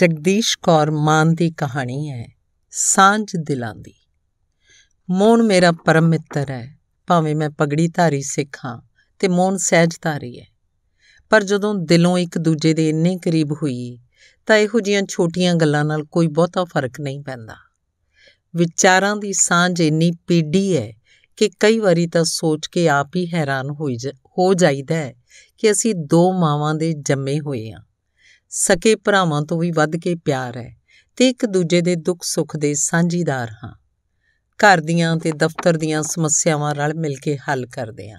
ਜਗਦੀਸ਼ ਕੌਰ ਮਾਨ ਦੀ ਕਹਾਣੀ ਹੈ ਸਾਂਝ ਦਿਲਾਂ ਦੀ ਮੋਹਨ ਮੇਰਾ ਪਰਮ ਮਿੱਤਰ ਹੈ ਭਾਵੇਂ ਮੈਂ ਪਗੜੀ ਧਾਰੀ ਸਿੱਖਾਂ ਤੇ ਮੋਹਨ ਸਹਿਜ ਧਾਰੀ ਹੈ ਪਰ ਜਦੋਂ ਦਿਲੋਂ ਇੱਕ ਦੂਜੇ ਦੇ ਇੰਨੇ ਕਰੀਬ ਹੋਈ ਤਾਂ ਇਹੋ ਜੀਆਂ ਛੋਟੀਆਂ ਗੱਲਾਂ ਨਾਲ ਕੋਈ ਬਹੁਤਾ ਫਰਕ ਨਹੀਂ ਪੈਂਦਾ ਵਿਚਾਰਾਂ ਦੀ ਸਾਂਝ ਇੰਨੀ ਪੀੜੀ ਹੈ ਕਿ ਕਈ ਵਾਰੀ ਤਾਂ ਸੋਚ ਕੇ ਆਪ ਹੀ ਹੈਰਾਨ ਹੋ ਜਾਈਦਾ ਹੈ ਕਿ ਅਸੀਂ ਦੋ ਮਾਵਾਂ ਦੇ ਜੰਮੇ ਹੋਏ ਹਾਂ ਸਕੇ ਭਰਾਵਾਂ ਤੋਂ ਵੀ ਵੱਧ ਕੇ ਪਿਆਰ ਹੈ ਤੇ ਇੱਕ ਦੂਜੇ ਦੇ ਦੁੱਖ ਸੁੱਖ ਦੇ ਸਾਂਝੀਦਾਰ ਹਾਂ ਘਰ ਦੀਆਂ ਤੇ ਦਫ਼ਤਰ ਦੀਆਂ ਸਮੱਸਿਆਵਾਂ ਰਲ ਮਿਲ ਕੇ ਹੱਲ ਕਰਦੇ ਹਾਂ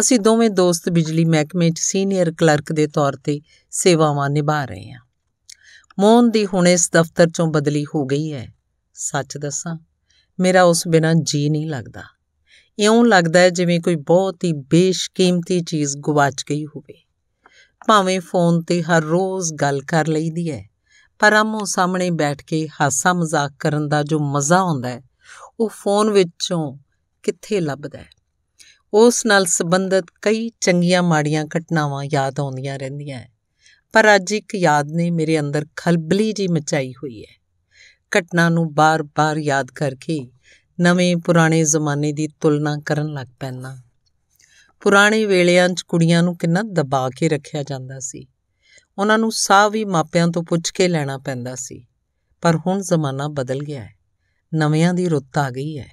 ਅਸੀਂ ਦੋਵੇਂ ਦੋਸਤ ਬਿਜਲੀ ਮਹਿਕਮੇ 'ਚ ਸੀਨੀਅਰ ਕਲਰਕ ਦੇ ਤੌਰ ਤੇ ਸੇਵਾਵਾਂ ਨਿਭਾ ਰਹੇ ਹਾਂ ਮੋਹਨ ਦੀ ਹੁਣ ਇਸ ਦਫ਼ਤਰ 'ਚੋਂ ਬਦਲੀ ਹੋ ਗਈ ਹੈ ਸੱਚ ਦੱਸਾਂ ਮੇਰਾ ਉਸ ਬਿਨਾਂ ਜੀ ਨਹੀਂ ਲੱਗਦਾ ਇਉਂ ਲੱਗਦਾ ਹੈ ਜਿਵੇਂ ਕੋਈ ਬਹੁਤ ਹੀ ਬੇਸ਼ਕੀਮਤੀ ਚੀਜ਼ ਗਵਾਚ ਗਈ ਹੋਵੇ ਭਾਵੇਂ ਫੋਨ ਤੇ ਹਰ ਰੋਜ਼ ਗੱਲ ਕਰ ਲਈਦੀ ਹੈ ਪਰ ਆਮੋ ਸਾਹਮਣੇ ਬੈਠ ਕੇ ਹਾਸਾ ਮਜ਼ਾਕ ਕਰਨ ਦਾ ਜੋ ਮਜ਼ਾ ਆਉਂਦਾ ਹੈ ਉਹ ਫੋਨ ਵਿੱਚੋਂ ਕਿੱਥੇ ਲੱਭਦਾ ਹੈ ਉਸ ਨਾਲ ਸੰਬੰਧਿਤ ਕਈ ਚੰਗੀਆਂ ਮਾੜੀਆਂ ਘਟਨਾਵਾਂ ਯਾਦ ਆਉਂਦੀਆਂ ਰਹਿੰਦੀਆਂ ਪਰ ਅੱਜ ਇੱਕ ਯਾਦ ਨੇ ਮੇਰੇ ਅੰਦਰ ਖਲਬਲੀ ਜੀ ਮਚਾਈ ਹੋਈ ਹੈ ਘਟਨਾ ਨੂੰ ਬਾਰ-ਬਾਰ ਯਾਦ ਕਰਕੇ ਨਵੇਂ ਪੁਰਾਣੇ ਜ਼ਮਾਨੇ ਦੀ ਤੁਲਨਾ ਕਰਨ ਲੱਗ ਪੈਣਾ ਪੁਰਾਣੇ ਵੇਲਿਆਂ 'ਚ ਕੁੜੀਆਂ ਨੂੰ ਕਿੰਨਾ ਦਬਾ ਕੇ ਰੱਖਿਆ ਜਾਂਦਾ ਸੀ ਉਹਨਾਂ ਨੂੰ ਸਾਹ ਵੀ ਮਾਪਿਆਂ ਤੋਂ ਪੁੱਛ ਕੇ ਲੈਣਾ ਪੈਂਦਾ ਸੀ ਪਰ ਹੁਣ ਜ਼ਮਾਨਾ ਬਦਲ ਗਿਆ ਹੈ ਨਵਿਆਂ ਦੀ ਰੁੱਤ ਆ ਗਈ ਹੈ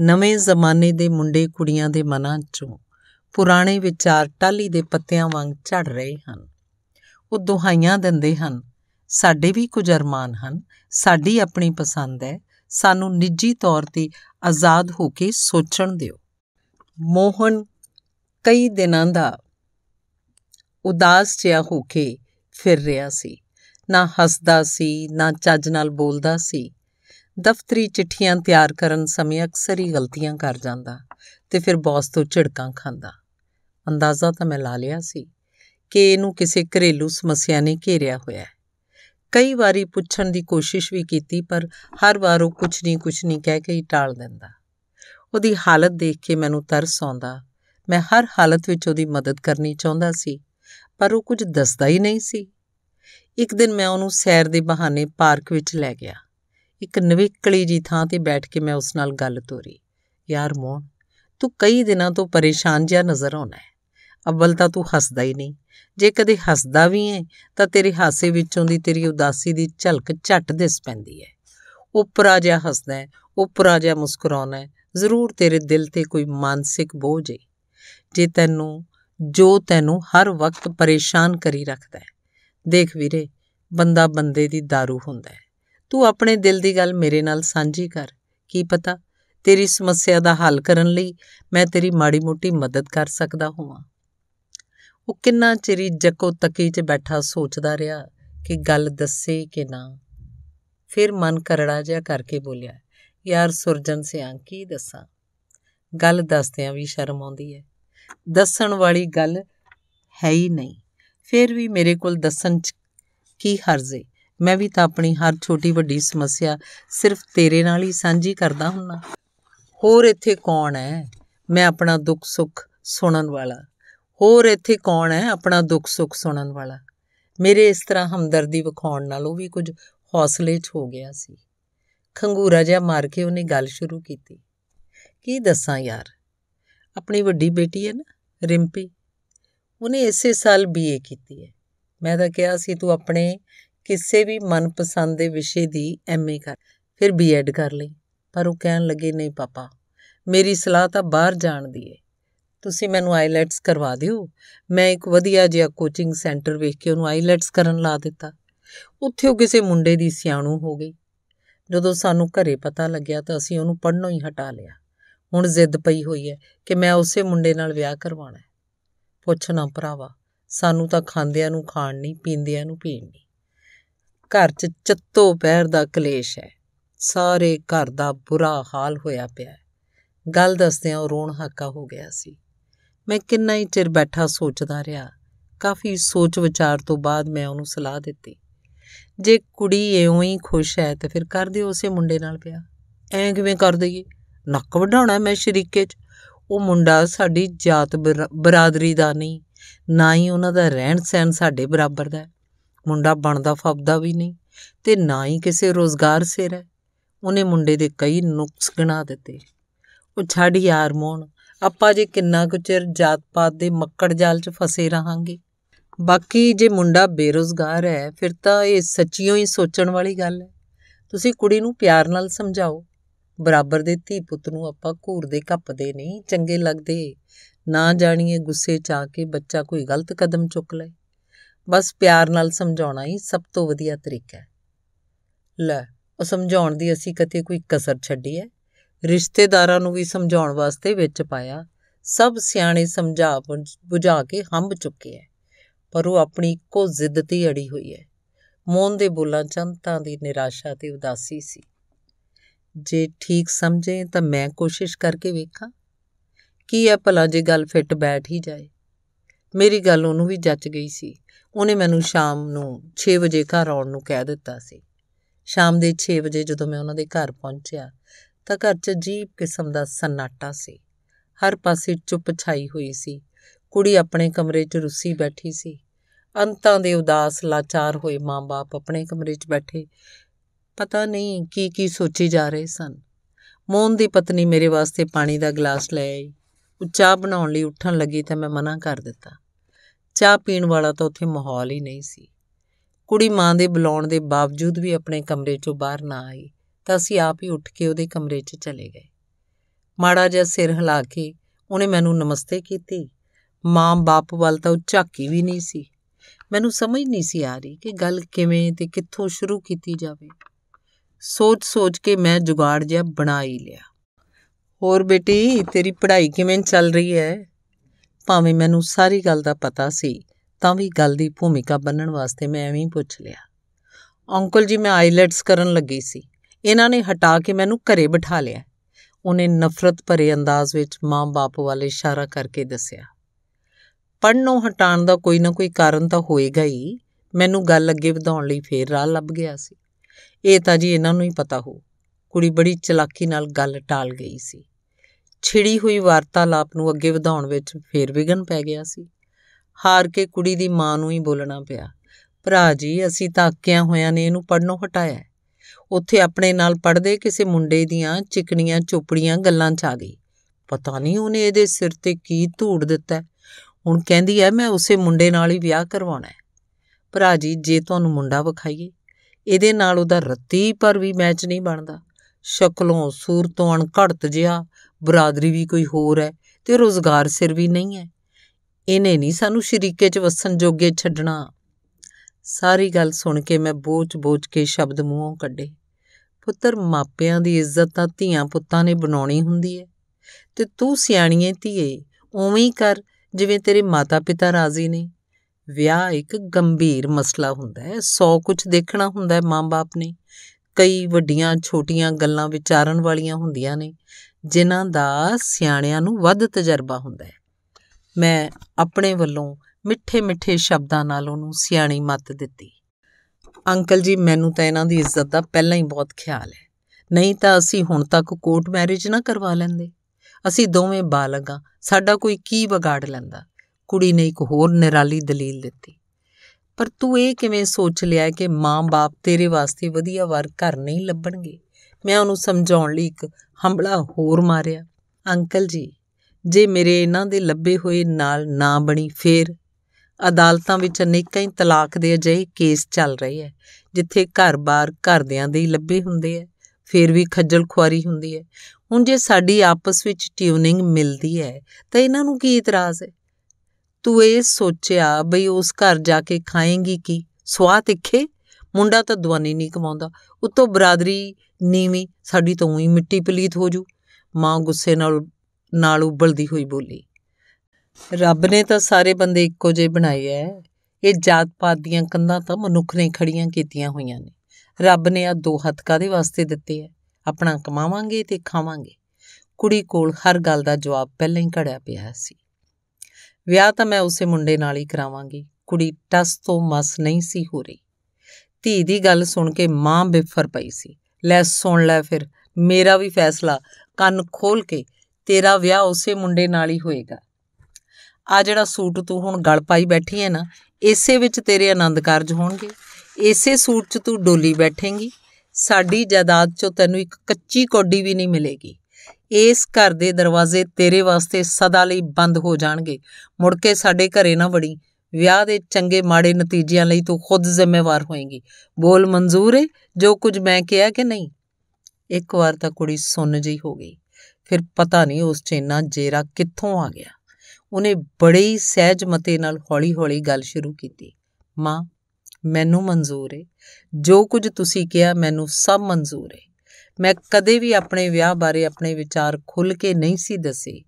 ਨਵੇਂ ਜ਼ਮਾਨੇ ਦੇ ਮੁੰਡੇ ਕੁੜੀਆਂ ਦੇ ਮਨਾਂ 'ਚੋਂ ਪੁਰਾਣੇ ਵਿਚਾਰ ਟਾਲੀ ਦੇ ਪੱਤਿਆਂ ਵਾਂਗ ਝੜ ਰਹੇ ਹਨ ਉਹ ਦੁਹਾਈਆਂ ਦਿੰਦੇ ਹਨ ਸਾਡੇ ਵੀ ਕੁਝ ਅਰਮਾਨ ਹਨ ਸਾਡੀ ਆਪਣੀ ਪਸੰਦ ਹੈ ਸਾਨੂੰ ਨਿੱਜੀ ਤੌਰ ਤੇ ਆਜ਼ਾਦ ਹੋ ਕੇ ਸੋਚਣ ਦਿਓ ਮੋਹਨ ਕਈ ਦਿਨਾਂ ਦਾ ਉਦਾਸ ਜਿਹਾ ਹੋ ਕੇ ਫਿਰ ਰਿਹਾ ਸੀ ਨਾ ਹੱਸਦਾ ਸੀ ਨਾ ਚੱਜ ਨਾਲ ਬੋਲਦਾ ਸੀ ਦਫ਼ਤਰੀ ਚਿੱਠੀਆਂ ਤਿਆਰ ਕਰਨ ਸਮੇਂ ਅਕਸਰ ਹੀ ਗਲਤੀਆਂ ਕਰ ਜਾਂਦਾ ਤੇ ਫਿਰ ਬੌਸ ਤੋਂ ਝਿੜਕਾਂ ਖਾਂਦਾ ਅੰਦਾਜ਼ਾ ਤਾਂ ਮੈਂ ਲਾ ਲਿਆ ਸੀ ਕਿ ਇਹਨੂੰ ਕਿਸੇ ਘਰੇਲੂ ਸਮੱਸਿਆ ਨੇ ਘੇਰਿਆ ਹੋਇਆ ਹੈ ਕਈ ਵਾਰੀ ਪੁੱਛਣ ਦੀ ਕੋਸ਼ਿਸ਼ ਵੀ ਕੀਤੀ ਪਰ ਹਰ ਵਾਰ ਉਹ ਕੁਝ ਨਹੀਂ ਕੁਝ ਨਹੀਂ ਕਹਿ ਕੇ ਹੀ ਟਾਲ ਦਿੰਦਾ ਉਹਦੀ ਹਾਲਤ ਦੇਖ ਕੇ ਮੈਨੂੰ ਤਰਸ ਆਉਂਦਾ ਮੈਂ ਹਰ ਹਾਲਤ ਵਿੱਚ ਉਹਦੀ ਮਦਦ ਕਰਨੀ ਚਾਹੁੰਦਾ ਸੀ ਪਰ ਉਹ ਕੁਝ ਦੱਸਦਾ ਹੀ ਨਹੀਂ ਸੀ ਇੱਕ ਦਿਨ ਮੈਂ ਉਹਨੂੰ ਸੈਰ ਦੇ ਬਹਾਨੇ ਪਾਰਕ ਵਿੱਚ ਲੈ ਗਿਆ ਇੱਕ ਨਵੀਕਲੀ ਜੀ ਥਾਂ ਤੇ ਬੈਠ ਕੇ ਮੈਂ ਉਸ ਨਾਲ ਗੱਲ ਤੋਰੀ ਯਾਰ ਮੋਹਨ ਤੂੰ ਕਈ ਦਿਨਾਂ ਤੋਂ ਪਰੇਸ਼ਾਨ ਜਿਹਾ ਨਜ਼ਰ ਆਉਣਾ ਹੈ ਅਵਲ ਤਾਂ ਤੂੰ ਹੱਸਦਾ ਹੀ ਨਹੀਂ ਜੇ ਕਦੇ ਹੱਸਦਾ ਵੀ ਹੈ ਤਾਂ ਤੇਰੇ ਹਾਸੇ ਵਿੱਚੋਂ ਦੀ ਤੇਰੀ ਉਦਾਸੀ ਦੀ ਝਲਕ ਝੱਟ ਦਿਸ ਪੈਂਦੀ ਹੈ ਉਪਰਾ ਜਿਹਾ ਹੱਸਦਾ ਹੈ ਉਪਰਾ ਜਿਹਾ ਮੁਸਕਰਾਉਣਾ ਹੈ ਜ਼ਰੂਰ ਤੇਰੇ ਦਿਲ ਤੇ ਕੋਈ ਮਾਨਸਿਕ ਬੋਝ ਹੈ ਜੇ ਤੈਨੂੰ ਜੋ ਤੈਨੂੰ ਹਰ ਵਕਤ ਪਰੇਸ਼ਾਨ ਕਰੀ ਰੱਖਦਾ ਹੈ ਦੇਖ ਵੀਰੇ ਬੰਦਾ ਬੰਦੇ ਦੀ दारू ਹੁੰਦਾ ਹੈ ਤੂੰ ਆਪਣੇ ਦਿਲ ਦੀ ਗੱਲ ਮੇਰੇ ਨਾਲ ਸਾਂਝੀ ਕਰ ਕੀ ਪਤਾ ਤੇਰੀ ਸਮੱਸਿਆ ਦਾ ਹੱਲ ਕਰਨ ਲਈ ਮੈਂ ਤੇਰੀ ਮਾੜੀ-ਮੋਟੀ ਮਦਦ ਕਰ ਸਕਦਾ ਹੋਵਾਂ ਉਹ ਕਿੰਨਾ ਚਿਰ ਜੱਕੋ ਤੱਕੀ 'ਚ ਬੈਠਾ ਸੋਚਦਾ ਰਿਹਾ ਕਿ ਗੱਲ ਦੱਸੇ ਕਿ ਨਾ ਫਿਰ ਮਨ ਕਰੜਾ ਜਿਹਾ ਕਰਕੇ ਬੋਲਿਆ ਯਾਰ ਸੁਰਜਨ ਸਿਆਂ ਕੀ ਦੱਸਾਂ ਗੱਲ ਦੱਸਦਿਆਂ ਵੀ ਸ਼ਰਮ ਆਉਂਦੀ ਹੈ ਦੱਸਣ ਵਾਲੀ ਗੱਲ ਹੈ ਹੀ ਨਹੀਂ ਫਿਰ ਵੀ ਮੇਰੇ ਕੋਲ ਦੱਸਣ 'ਚ ਕੀ ਹਰਜ਼ ਮੈਂ ਵੀ ਤਾਂ ਆਪਣੀ ਹਰ ਛੋਟੀ ਵੱਡੀ ਸਮੱਸਿਆ ਸਿਰਫ ਤੇਰੇ ਨਾਲ ਹੀ ਸਾਂਝੀ ਕਰਦਾ ਹੁੰਨਾ ਹੋਰ ਇੱਥੇ ਕੌਣ ਹੈ ਮੈਂ ਆਪਣਾ ਦੁੱਖ ਸੁੱਖ ਸੁਣਨ ਵਾਲਾ ਹੋਰ ਇੱਥੇ ਕੌਣ ਹੈ ਆਪਣਾ ਦੁੱਖ ਸੁੱਖ ਸੁਣਨ ਵਾਲਾ ਮੇਰੇ ਇਸ ਤਰ੍ਹਾਂ ਹਮਦਰਦੀ ਵਿਖਾਉਣ ਨਾਲ ਉਹ ਵੀ ਕੁਝ ਹੌਸਲੇ 'ਚ ਹੋ ਗਿਆ ਸੀ ਖੰਗੂਰਾ ਜਿਹਾ ਮਾਰ ਕੇ ਉਹਨੇ ਗੱਲ ਸ਼ੁਰੂ ਕੀਤੀ ਕੀ ਦੱਸਾਂ ਯਾਰ ਆਪਣੀ ਵੱਡੀ ਬੇਟੀ ਹੈ ਨਾ ਰਿੰਪੀ ਉਹਨੇ ਇਸੇ ਸਾਲ ਬੀਏ ਕੀਤੀ ਹੈ ਮੈਂ ਤਾਂ ਕਿਹਾ ਸੀ ਤੂੰ ਆਪਣੇ ਕਿਸੇ ਵੀ ਮਨਪਸੰਦ ਦੇ ਵਿਸ਼ੇ ਦੀ ਐਮਏ ਕਰ ਫਿਰ ਬੀਐਡ ਕਰ ਲਈ ਪਰ ਉਹ ਕਹਿਣ ਲੱਗੇ ਨਹੀਂ ਪਾਪਾ ਮੇਰੀ ਸਲਾਹ ਤਾਂ ਬਾਹਰ ਜਾਣ ਦੀ ਹੈ ਤੁਸੀਂ ਮੈਨੂੰ ਆਈਲੈਟਸ e ਕਰਵਾ ਦਿਓ ਮੈਂ ਇੱਕ ਵਧੀਆ ਜਿਹਾ ਕੋਚਿੰਗ ਸੈਂਟਰ ਵੇਖ ਕੇ ਉਹਨੂੰ ਆਈਲੈਟਸ e ਕਰਨ ਲਾ ਦਿੱਤਾ ਉੱਥੇ ਉਹ ਕਿਸੇ ਮੁੰਡੇ ਦੀ ਸਿਆਣੂ ਹੋ ਗਈ ਜਦੋਂ ਸਾਨੂੰ ਘਰੇ ਪਤਾ ਲੱਗਿਆ ਤਾਂ ਅਸੀਂ ਉਹਨੂੰ ਪੜਨੋਂ ਹੀ ਹਟਾ ਲਿਆ ਹੁਣ ਜ਼ਿੱਦ ਪਈ ਹੋਈ ਹੈ ਕਿ ਮੈਂ ਉਸੇ ਮੁੰਡੇ ਨਾਲ ਵਿਆਹ ਕਰਵਾਉਣਾ ਹੈ ਨਾ ਭਰਾਵਾ ਸਾਨੂੰ ਤਾਂ ਖਾਂਦਿਆਂ ਨੂੰ ਖਾਣ ਨਹੀਂ ਪੀਂਦਿਆਂ ਨੂੰ ਪੀਣ ਨਹੀਂ ਘਰ 'ਚ ਚੱਤੋ ਪੈਰ ਦਾ ਕਲੇਸ਼ ਹੈ ਸਾਰੇ ਘਰ ਦਾ ਬੁਰਾ ਹਾਲ ਹੋਇਆ ਪਿਆ ਗੱਲ ਦੱਸਦਿਆਂ ਰੋਣ ਹਾਕਾ ਹੋ ਗਿਆ ਸੀ ਮੈਂ ਕਿੰਨਾ ਹੀ ਚਿਰ ਬੈਠਾ ਸੋਚਦਾ ਰਿਹਾ ਕਾਫੀ ਸੋਚ ਵਿਚਾਰ ਤੋਂ ਬਾਅਦ ਮੈਂ ਉਹਨੂੰ ਸਲਾਹ ਦਿੱਤੀ ਜੇ ਕੁੜੀ ਇਉਂ ਹੀ ਖੁਸ਼ ਹੈ ਤਾਂ ਫਿਰ ਕਰ ਦਿਓ ਉਸੇ ਮੁੰਡੇ ਨਾਲ ਪਿਆ ਐਂ ਕਿਵੇਂ ਕਰ ਦਈਏ ਨੱਕ ਵਢਾਉਣਾ ਮੈਂ ਸ਼ਰੀਕੇ 'ਚ ਉਹ ਮੁੰਡਾ ਸਾਡੀ ਜਾਤ ਬਰਾਦਰੀ ਦਾ ਨਹੀਂ ਨਾ ਹੀ ਉਹਨਾਂ ਦਾ ਰਹਿਣ ਸਹਿਣ ਸਾਡੇ ਬਰਾਬਰ ਦਾ ਮੁੰਡਾ ਬਣਦਾ ਫੱਬਦਾ ਵੀ ਨਹੀਂ ਤੇ ਨਾ ਹੀ ਕਿਸੇ ਰੋਜ਼ਗਾਰ ਸਿਰ ਹੈ ਉਹਨੇ ਮੁੰਡੇ ਦੇ ਕਈ ਨੁਕਸ ਗਿਣਾ ਦਿੱਤੇ ਉਹ ਛੱਡ ਯਾਰ ਮੋਣ ਆਪਾਂ ਜੇ ਕਿੰਨਾ ਕੁ ਚਿਰ ਜਾਤ ਪਾਤ ਦੇ ਮੱਕੜ ਜਾਲ 'ਚ ਫਸੇ ਰਹਾਂਗੇ ਬਾਕੀ ਜੇ ਮੁੰਡਾ ਬੇਰੋਜ਼ਗਾਰ ਹੈ ਫਿਰ ਤਾਂ ਇਹ ਸੱਚੀਓ ਹੀ ਸੋਚਣ ਵਾਲੀ ਗੱਲ ਹੈ ਤੁਸੀਂ ਕੁੜੀ ਨੂੰ ਪਿਆਰ ਨਾਲ ਸਮਝਾਓ ਬਰਾਬਰ ਦੇ ਧੀ ਪੁੱਤ ਨੂੰ ਆਪਾਂ ਘੂਰ ਦੇ ਘੱਪਦੇ ਨਹੀਂ ਚੰਗੇ ਲੱਗਦੇ ਨਾ ਜਾਣੀਏ ਗੁੱਸੇ 'ਚ ਆ ਕੇ ਬੱਚਾ ਕੋਈ ਗਲਤ ਕਦਮ ਚੁੱਕ ਲਏ ਬਸ ਪਿਆਰ ਨਾਲ ਸਮਝਾਉਣਾ ਹੀ ਸਭ ਤੋਂ ਵਧੀਆ ਤਰੀਕਾ ਹੈ ਲੈ ਉਹ ਸਮਝਾਉਣ ਦੀ ਅਸੀਂ ਕਦੇ ਕੋਈ ਕਸਰ ਛੱਡੀ ਹੈ ਰਿਸ਼ਤੇਦਾਰਾਂ ਨੂੰ ਵੀ ਸਮਝਾਉਣ ਵਾਸਤੇ ਵਿੱਚ ਪਾਇਆ ਸਭ ਸਿਆਣੇ ਸਮਝਾ ਬੁਝਾ ਕੇ ਹੰਬ ਚੁੱਕੇ ਐ ਪਰ ਉਹ ਆਪਣੀ ਇੱਕੋ ਜ਼ਿੱਦ ਤੇ ਅੜੀ ਹੋਈ ਐ ਮੋਹਨ ਦੇ ਬੋਲਾਂ ਚੰਤਾਂ ਦੀ ਨਿਰਾਸ਼ਾ ਤੇ ਉਦਾਸੀ ਸੀ ਜੇ ਠੀਕ ਸਮਝੇ ਤਾਂ ਮੈਂ ਕੋਸ਼ਿਸ਼ ਕਰਕੇ ਵੇਖਾਂ ਕੀ ਆ ਭਲਾ ਜੇ ਗੱਲ ਫਿੱਟ ਬੈਠ ਹੀ ਜਾਏ ਮੇਰੀ ਗੱਲ ਉਹਨੂੰ ਵੀ ਜੱਚ ਗਈ ਸੀ ਉਹਨੇ ਮੈਨੂੰ ਸ਼ਾਮ ਨੂੰ 6 ਵਜੇ ਘਰ ਆਉਣ ਨੂੰ ਕਹਿ ਦਿੱਤਾ ਸੀ ਸ਼ਾਮ ਦੇ 6 ਵਜੇ ਜਦੋਂ ਮੈਂ ਉਹਨਾਂ ਦੇ ਘਰ ਪਹੁੰਚਿਆ ਤਾਂ ਘਰ 'ਚ ਜੀਪ ਕਿਸਮ ਦਾ ਸੰਨਾਟਾ ਸੀ ਹਰ ਪਾਸੇ ਚੁੱਪ ਛਾਈ ਹੋਈ ਸੀ ਕੁੜੀ ਆਪਣੇ ਕਮਰੇ 'ਚ ਰੁੱਸੀ ਬੈਠੀ ਸੀ ਅੰਤਾਂ ਦੇ ਉਦਾਸ ਲਾਚਾਰ ਹੋਏ ਮਾਂ-ਬਾਪ ਆਪਣੇ ਕਮਰੇ 'ਚ ਬੈਠੇ ਪਤਾ ਨਹੀਂ ਕੀ ਕੀ ਸੋਚੀ ਜਾ ਰਹੇ ਸਨ ਮੋਹਨ ਦੀ ਪਤਨੀ ਮੇਰੇ ਵਾਸਤੇ ਪਾਣੀ ਦਾ ਗਲਾਸ ਲੈ ਆਈ ਉਹ ਚਾਹ ਬਣਾਉਣ ਲਈ ਉੱਠਣ ਲੱਗੀ ਤਾਂ ਮੈਂ ਮਨਾ ਕਰ ਦਿੱਤਾ ਚਾਹ ਪੀਣ ਵਾਲਾ ਤਾਂ ਉੱਥੇ ਮਾਹੌਲ ਹੀ ਨਹੀਂ ਸੀ ਕੁੜੀ ਮਾਂ ਦੇ ਬੁਲਾਉਣ ਦੇ ਬਾਵਜੂਦ ਵੀ ਆਪਣੇ ਕਮਰੇ 'ਚੋਂ ਬਾਹਰ ਨਾ ਆਈ ਤਾਂ ਅਸੀਂ ਆਪ ਹੀ ਉੱਠ ਕੇ ਉਹਦੇ ਕਮਰੇ 'ਚ ਚਲੇ ਗਏ ਮਾੜਾ ਜਿਹਾ ਸਿਰ ਹਿਲਾ ਕੇ ਉਹਨੇ ਮੈਨੂੰ ਨਮਸਤੇ ਕੀਤੀ ਮਾਂ-ਬਾਪ ਵੱਲ ਤਾਂ ਉਹ ਝਾਕੀ ਵੀ ਨਹੀਂ ਸੀ ਮੈਨੂੰ ਸਮਝ ਨਹੀਂ ਸੀ ਆ ਰਹੀ ਕਿ ਗੱਲ ਕਿਵੇਂ ਤੇ ਕਿੱਥੋਂ ਸ਼ੁਰੂ ਕੀਤੀ ਜਾਵੇ ਸੋਚ-ਸੋਚ ਕੇ ਮੈਂ ਜੁਗਾੜ ਜਿਹਾ ਬਣਾ ਹੀ ਲਿਆ ਹੋਰ ਬੇਟੀ ਤੇਰੀ ਪੜ੍ਹਾਈ ਕਿਵੇਂ ਚੱਲ ਰਹੀ ਹੈ ਭਾਵੇਂ ਮੈਨੂੰ ਸਾਰੀ ਗੱਲ ਦਾ ਪਤਾ ਸੀ ਤਾਂ ਵੀ ਗੱਲ ਦੀ ਭੂਮਿਕਾ ਬੰਨਣ ਵਾਸਤੇ ਮੈਂ ਐਵੇਂ ਹੀ ਪੁੱਛ ਲਿਆ ਅੰਕਲ ਜੀ ਮੈਂ ਆਈਲੈਟਸ ਕਰਨ ਲੱਗੀ ਸੀ ਇਹਨਾਂ ਨੇ ਹਟਾ ਕੇ ਮੈਨੂੰ ਘਰੇ ਬਿਠਾ ਲਿਆ ਉਹਨੇ ਨਫ਼ਰਤ ਭਰੇ ਅੰਦਾਜ਼ ਵਿੱਚ ਮਾਂ-ਬਾਪ ਵਾਲੇ ਇਸ਼ਾਰਾ ਕਰਕੇ ਦੱਸਿਆ ਪੜਨੋਂ ਹਟਾਣ ਦਾ ਕੋਈ ਨਾ ਕੋਈ ਕਾਰਨ ਤਾਂ ਹੋਏਗਾ ਹੀ ਮੈਨੂੰ ਗੱਲ ਅੱਗੇ ਵਧਾਉਣ ਲਈ ਫੇਰ ਰਾਹ ਲੱਭ ਗਿਆ ਸੀ ਇਹ ਤਾਂ ਜੀ ਇਹਨਾਂ ਨੂੰ ਹੀ ਪਤਾ ਹੋ ਕੁੜੀ ਬੜੀ ਚਲਾਕੀ ਨਾਲ ਗੱਲ ਟਾਲ ਗਈ ਸੀ ਛਿੜੀ ਹੋਈ ਵਾਰਤਾਲਾਪ ਨੂੰ ਅੱਗੇ ਵਧਾਉਣ ਵਿੱਚ ਫੇਰ ਵਿਗਨ ਪੈ ਗਿਆ ਸੀ ਹਾਰ ਕੇ ਕੁੜੀ ਦੀ ਮਾਂ ਨੂੰ ਹੀ ਬੋਲਣਾ ਪਿਆ ਭਰਾ ਜੀ ਅਸੀਂ ਤਾਂ ਅੱਕਿਆਂ ਹੋਇਆਂ ਨੇ ਇਹਨੂੰ ਪੜਨੋਂ ਹਟਾਇਆ ਉੱਥੇ ਆਪਣੇ ਨਾਲ ਪੜਦੇ ਕਿਸੇ ਮੁੰਡੇ ਦੀਆਂ ਚਿਕਣੀਆਂ ਚੋਪੜੀਆਂ ਗੱਲਾਂ 'ਚ ਆ ਗਈ ਪਤਾ ਨਹੀਂ ਉਹਨੇ ਇਹਦੇ ਸਿਰ ਤੇ ਕੀ ਧੂੜ ਦਿੱਤਾ ਹੁਣ ਕਹਿੰਦੀ ਐ ਮੈਂ ਉਸੇ ਮੁੰਡੇ ਨਾਲ ਹੀ ਵਿਆਹ ਕਰਵਾਉਣਾ ਭਰਾ ਜੀ ਜੇ ਤੁਹਾਨੂੰ ਮੁੰਡਾ ਵਿਖਾਈਏ ਇਹਦੇ ਨਾਲ ਉਹਦਾ ਰੱਤੀ ਪਰ ਵੀ ਮੈਚ ਨਹੀਂ ਬਣਦਾ ਸ਼ਕਲੋਂ ਸੂਰਤੋਂ ਅਣਘੜਤ ਜਿਹਾ ਬਰਾਦਰੀ ਵੀ ਕੋਈ ਹੋਰ ਹੈ ਤੇ ਰੋਜ਼ਗਾਰ ਸਿਰ ਵੀ ਨਹੀਂ ਹੈ ਇਹਨੇ ਨਹੀਂ ਸਾਨੂੰ ਸ਼ਰੀਕੇ 'ਚ ਵਸਣ ਜੋਗੇ ਛੱਡਣਾ ਸਾਰੀ ਗੱਲ ਸੁਣ ਕੇ ਮੈਂ ਬੋਚ-ਬੋਚ ਕੇ ਸ਼ਬਦ ਮੂੰਹੋਂ ਕੱਢੇ ਪੁੱਤਰ ਮਾਪਿਆਂ ਦੀ ਇੱਜ਼ਤ ਤਾਂ ਧੀਆਂ ਪੁੱਤਾਂ ਨੇ ਬਣਾਉਣੀ ਹੁੰਦੀ ਹੈ ਤੇ ਤੂੰ ਸਿਆਣੀਏ ਧੀਏ ਉਵੇਂ ਹੀ ਕਰ ਜਿਵੇਂ ਤੇਰੇ ਮਾਤਾ-ਪਿਤਾ ਰਾਜ਼ੀ ਨੇ ਵਿਆਹ ਇੱਕ ਗੰਭੀਰ ਮਸਲਾ ਹੁੰਦਾ ਹੈ ਸੌ ਕੁਝ ਦੇਖਣਾ ਹੁੰਦਾ ਹੈ ਮਾਂ-ਬਾਪ ਨੇ ਕਈ ਵੱਡੀਆਂ ਛੋਟੀਆਂ ਗੱਲਾਂ ਵਿਚਾਰਨ ਵਾਲੀਆਂ ਹੁੰਦੀਆਂ ਨੇ ਜਿਨ੍ਹਾਂ ਦਾ ਸਿਆਣਿਆਂ ਨੂੰ ਵੱਧ ਤਜਰਬਾ ਹੁੰਦਾ ਹੈ ਮੈਂ ਆਪਣੇ ਵੱਲੋਂ ਮਿੱਠੇ-ਮਿੱਠੇ ਸ਼ਬਦਾਂ ਨਾਲ ਉਹਨੂੰ ਸਿਆਣੀ ਮੱਤ ਦਿੱਤੀ ਅੰਕਲ ਜੀ ਮੈਨੂੰ ਤਾਂ ਇਹਨਾਂ ਦੀ ਇੱਜ਼ਤ ਦਾ ਪਹਿਲਾਂ ਹੀ ਬਹੁਤ ਖਿਆਲ ਹੈ ਨਹੀਂ ਤਾਂ ਅਸੀਂ ਹੁਣ ਤੱਕ ਕੋਰਟ ਮੈਰਿਜ ਨਾ ਕਰਵਾ ਲੈਂਦੇ ਅਸੀਂ ਦੋਵੇਂ ਬਾਲਗਾਂ ਸਾਡਾ ਕੋਈ ਕੀ ਵਿਗਾੜ ਲੈਂਦਾ ਕੁੜੀ ਨੇ ਇੱਕ ਹੋਰ ਨਿਰਾਲੀ ਦਲੀਲ ਦਿੱਤੀ ਪਰ ਤੂੰ ਇਹ ਕਿਵੇਂ ਸੋਚ ਲਿਆ ਕਿ ਮਾਂ-ਬਾਪ ਤੇਰੇ ਵਾਸਤੇ ਵਧੀਆ ਵਰ ਘਰ ਨਹੀਂ ਲੱਭਣਗੇ ਮੈਂ ਉਹਨੂੰ ਸਮਝਾਉਣ ਲਈ ਇੱਕ ਹੰਬਲਾ ਹੋਰ ਮਾਰਿਆ ਅੰਕਲ ਜੀ ਜੇ ਮੇਰੇ ਇਹਨਾਂ ਦੇ ਲੱਭੇ ਹੋਏ ਨਾਲ ਨਾ ਬਣੀ ਫੇਰ ਅਦਾਲਤਾਂ ਵਿੱਚ ਅਨੇਕਾਂ ਹੀ ਤਲਾਕ ਦੇ ਅਜਿਹੇ ਕੇਸ ਚੱਲ ਰਹੇ ਐ ਜਿੱਥੇ ਘਰ-ਬਾਰ ਘਰਦਿਆਂ ਦੇ ਹੀ ਲੱਭੇ ਹੁੰਦੇ ਐ ਫੇਰ ਵੀ ਖੱਜਲ ਖੁਆਰੀ ਹੁੰਦੀ ਐ ਹੁਣ ਜੇ ਸਾਡੀ ਆਪਸ ਵਿੱਚ ਟਿਊਨਿੰਗ ਮਿਲਦੀ ਐ ਤਾਂ ਇਹਨਾਂ ਨੂੰ ਕੀ ਇਤਰਾਜ਼ ਐ ਤੂੰ ਇਹ ਸੋਚਿਆ ਬਈ ਉਸ ਘਰ ਜਾ ਕੇ ਖਾਏਂਗੀ ਕੀ ਸਵਾ ਤਿੱਖੇ ਮੁੰਡਾ ਤਾਂ ਦਵਾਨੀ ਨਹੀਂ ਕਮਾਉਂਦਾ ਉਤੋਂ ਬਰਾਦਰੀ ਨੀਵੀਂ ਸਾਡੀ ਤਾਂ ਉਹੀ ਮਿੱਟੀ ਪਲੀਤ ਹੋ ਜੂ ਮਾਂ ਗੁੱਸੇ ਨਾਲ ਨਾਲ ਉਬਲਦੀ ਹੋਈ ਬੋਲੀ ਰੱਬ ਨੇ ਤਾਂ ਸਾਰੇ ਬੰਦੇ ਇੱਕੋ ਜਿਹੇ ਬਣਾਏ ਐ ਇਹ ਜਾਤ ਪਾਤ ਦੀਆਂ ਕੰਧਾਂ ਤਾਂ ਮਨੁੱਖ ਨੇ ਖੜੀਆਂ ਕੀਤੀਆਂ ਹੋਈਆਂ ਨੇ ਰੱਬ ਨੇ ਆ ਦੋ ਹੱਥ ਕਾਦੇ ਵਾਸਤੇ ਦਿੱਤੇ ਐ ਆਪਣਾ ਕਮਾਵਾਂਗੇ ਤੇ ਖਾਵਾਂਗੇ ਕੁੜੀ ਕੋਲ ਹਰ ਗੱਲ ਦਾ ਜਵਾਬ ਪਹਿਲਾਂ ਹੀ ਘੜਿਆ ਪਿਆ ਸੀ ਵਿਆਹ ਤਾਂ ਮੈਂ ਉਸੇ ਮੁੰਡੇ ਨਾਲ ਹੀ ਕਰਾਵਾਂਗੀ ਕੁੜੀ ਟਸ ਤੋਂ ਮਸ ਨਹੀਂ ਸੀ ਹੋ ਰਹੀ ਧੀ ਦੀ ਗੱਲ ਸੁਣ ਕੇ ਮਾਂ ਬਿਫਰ ਪਈ ਸੀ ਲੈ ਸੁਣ ਲੈ ਫਿਰ ਮੇਰਾ ਵੀ ਫੈਸਲਾ ਕੰਨ ਖੋਲ ਕੇ ਤੇਰਾ ਵਿਆਹ ਉਸੇ ਮੁੰਡੇ ਨਾਲ ਹੀ ਹੋਏਗਾ ਆ ਜਿਹੜਾ ਸੂਟ ਤੂੰ ਹੁਣ ਗਲ ਪਾਈ ਬੈਠੀ ਹੈ ਨਾ ਇਸੇ ਵਿੱਚ ਤੇਰੇ ਆਨੰਦ ਕਾਰਜ ਹੋਣਗੇ ਇਸੇ ਸੂਟ 'ਚ ਤੂੰ ਡੋਲੀ ਬੈਠੇਂਗੀ ਸਾਡੀ ਜਾਇਦਾਦ 'ਚੋਂ ਤੈਨੂੰ ਇੱਕ ਕੱਚੀ ਕੋਡੀ ਵੀ ਨਹੀਂ ਮਿਲੇਗੀ ਇਸ ਘਰ ਦੇ ਦਰਵਾਜ਼ੇ ਤੇਰੇ ਵਾਸਤੇ ਸਦਾ ਲਈ ਬੰਦ ਹੋ ਜਾਣਗੇ ਮੁੜ ਕੇ ਸਾਡੇ ਘਰੇ ਨਾ ਵੜੀ ਵਿਆਹ ਦੇ ਚੰਗੇ ਮਾੜੇ ਨਤੀਜਿਆਂ ਲਈ ਤੂੰ ਖੁਦ ਜ਼ਿੰਮੇਵਾਰ ਹੋਏਂਗੀ ਬੋਲ ਮਨਜ਼ੂਰ ਹੈ ਜੋ ਕੁਝ ਮੈਂ ਕਿਹਾ ਕਿ ਨਹੀਂ ਇੱਕ ਵਾਰ ਤਾਂ ਕੁੜੀ ਸੁੰਨ ਜਈ ਹੋ ਗਈ ਫਿਰ ਪਤਾ ਨਹੀਂ ਉਸ 'ਚ ਇੰਨਾ ਜੇਰਾ ਕਿੱਥੋਂ ਆ ਗਿਆ ਉਹਨੇ ਬੜੇ ਹੀ ਸਹਿਜ ਮਤੇ ਨਾਲ ਹੌਲੀ-ਹੌਲੀ ਗੱਲ ਸ਼ੁਰੂ ਕੀਤੀ ਮਾਂ ਮੈਨੂੰ ਮਨਜ਼ੂਰ ਹੈ ਜੋ ਕੁਝ ਤੁਸੀਂ ਕਿਹਾ ਮੈਨੂੰ ਸਭ ਮਨਜ਼ੂਰ ਹੈ ਮੈਂ ਕਦੇ ਵੀ ਆਪਣੇ ਵਿਆਹ ਬਾਰੇ ਆਪਣੇ ਵਿਚਾਰ ਖੁੱਲ੍ਹ ਕੇ ਨਹੀਂ ਸੀ ਦੱਸੇ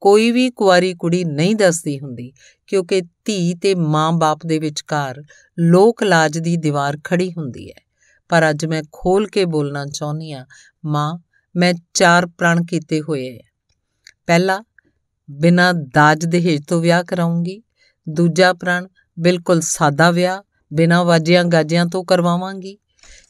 ਕੋਈ ਵੀ ਕੁਆਰੀ ਕੁੜੀ ਨਹੀਂ ਦੱਸਦੀ ਹੁੰਦੀ ਕਿਉਂਕਿ ਧੀ ਤੇ ਮਾਂ-ਬਾਪ ਦੇ ਵਿਚਕਾਰ ਲੋਕ ਲਾਜ ਦੀ ਦੀਵਾਰ ਖੜੀ ਹੁੰਦੀ ਹੈ ਪਰ ਅੱਜ ਮੈਂ ਖੋਲ ਕੇ ਬੋਲਣਾ ਚਾਹੁੰਦੀ ਆ ਮਾਂ ਮੈਂ ਚਾਰ ਪ੍ਰਣ ਕੀਤੇ ਹੋਏ ਹੈ ਪਹਿਲਾ ਬਿਨਾਂ ਦਾਜ ਦਹੇਜ ਤੋਂ ਵਿਆਹ ਕਰਾਉਂਗੀ ਦੂਜਾ ਪ੍ਰਣ ਬਿਲਕੁਲ ਸਾਦਾ ਵਿਆਹ ਬਿਨਾਂ ਵਾਜਿਆਂ ਗਾਜਿਆਂ ਤੋਂ ਕਰਵਾਵਾਂਗੀ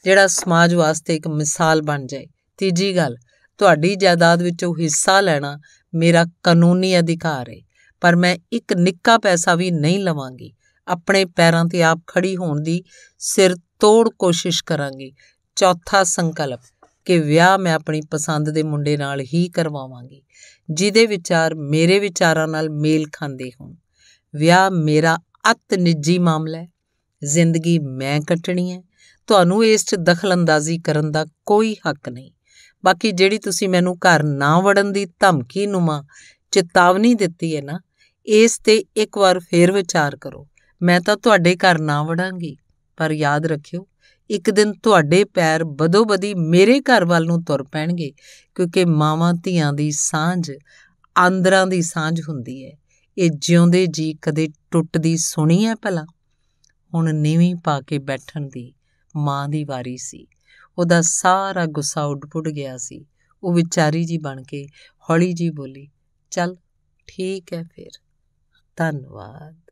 ਜਿਹੜਾ ਸਮਾਜ ਵਾਸਤੇ ਇੱਕ ਮਿਸਾਲ ਬਣ ਜਾਏ ਤੀਜੀ ਗੱਲ ਤੁਹਾਡੀ ਜਾਇਦਾਦ ਵਿੱਚੋਂ ਹਿੱਸਾ ਲੈਣਾ ਮੇਰਾ ਕਾਨੂੰਨੀ ਅਧਿਕਾਰ ਹੈ ਪਰ ਮੈਂ ਇੱਕ ਨਿੱਕਾ ਪੈਸਾ ਵੀ ਨਹੀਂ ਲਵਾਂਗੀ ਆਪਣੇ ਪੈਰਾਂ ਤੇ ਆਪ ਖੜੀ ਹੋਣ ਦੀ ਸਿਰ ਤੋੜ ਕੋਸ਼ਿਸ਼ ਕਰਾਂਗੀ ਚੌਥਾ ਸੰਕਲਪ ਕਿ ਵਿਆਹ ਮੈਂ ਆਪਣੀ ਪਸੰਦ ਦੇ ਮੁੰਡੇ ਨਾਲ ਹੀ ਕਰਵਾਵਾਂਗੀ ਜਿਹਦੇ ਵਿਚਾਰ ਮੇਰੇ ਵਿਚਾਰਾਂ ਨਾਲ ਮੇਲ ਖਾਂਦੇ ਹੋਣ ਵਿਆਹ ਮੇਰਾ ਅਤ ਨਿੱਜੀ ਮਾਮਲਾ ਹੈ ਜ਼ਿੰਦਗੀ ਮੈਂ ਕੱਟਣੀ ਹੈ ਤੁਹਾਨੂੰ ਇਸ 'ਚ ਦਖਲਅੰਦਾਜ਼ੀ ਕਰਨ ਦਾ ਕੋਈ ਹੱਕ ਨਹੀਂ ਬਾਕੀ ਜਿਹੜੀ ਤੁਸੀਂ ਮੈਨੂੰ ਘਰ ਨਾ ਵੜਨ ਦੀ ਧਮਕੀ ਨੁਮਾ ਚੇਤਾਵਨੀ ਦਿੱਤੀ ਹੈ ਨਾ ਇਸ ਤੇ ਇੱਕ ਵਾਰ ਫੇਰ ਵਿਚਾਰ ਕਰੋ ਮੈਂ ਤਾਂ ਤੁਹਾਡੇ ਘਰ ਨਾ ਵੜਾਂਗੀ ਪਰ ਯਾਦ ਰੱਖਿਓ ਇੱਕ ਦਿਨ ਤੁਹਾਡੇ ਪੈਰ ਬਦੋਬਦੀ ਮੇਰੇ ਘਰ ਵੱਲ ਨੂੰ ਤੁਰ ਪੈਣਗੇ ਕਿਉਂਕਿ ਮਾਵਾਂ ਧੀਆਂ ਦੀ ਸਾਂਝ ਆਂਦਰਾਂ ਦੀ ਸਾਂਝ ਹੁੰਦੀ ਹੈ ਇਹ ਜਿਉਂਦੇ ਜੀ ਕਦੇ ਟੁੱਟਦੀ ਸੁਣੀ ਹੈ ਭਲਾ ਹੁਣ ਨੀਵੀਂ ਪਾ ਕੇ ਬੈਠਣ ਦੀ ਮਾਂ ਦੀ ਵਾਰੀ ਸੀ ਉਹਦਾ ਸਾਰਾ ਗੁੱਸਾ ਉੱਡ-ਪੁੱਡ ਗਿਆ ਸੀ ਉਹ ਵਿਚਾਰੀ ਜੀ ਬਣ ਕੇ ਹੌਲੀ ਜੀ ਬੋਲੀ ਚੱਲ ਠੀਕ ਹੈ ਫਿਰ ਧੰਨਵਾਦ